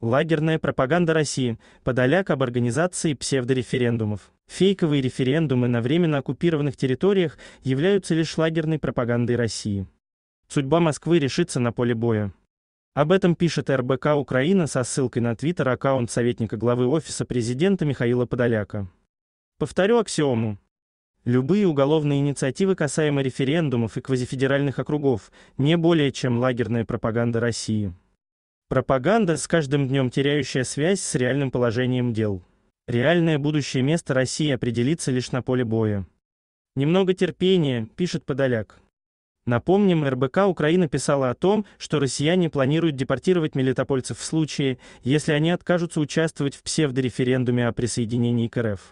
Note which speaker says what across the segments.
Speaker 1: Лагерная пропаганда России, подоляк об организации псевдореферендумов. Фейковые референдумы на временно оккупированных территориях являются лишь лагерной пропагандой России. Судьба Москвы решится на поле боя. Об этом пишет РБК Украина со ссылкой на Твиттер аккаунт советника главы Офиса президента Михаила Подоляка. Повторю аксиому. Любые уголовные инициативы касаемо референдумов и квазифедеральных округов не более чем лагерная пропаганда России. Пропаганда, с каждым днем теряющая связь с реальным положением дел. Реальное будущее место России определится лишь на поле боя. Немного терпения, пишет Подоляк. Напомним, РБК Украина писала о том, что россияне планируют депортировать мелитопольцев в случае, если они откажутся участвовать в псевдореферендуме о присоединении к РФ.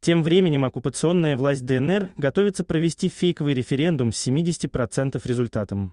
Speaker 1: Тем временем оккупационная власть ДНР готовится провести фейковый референдум с 70% результатом.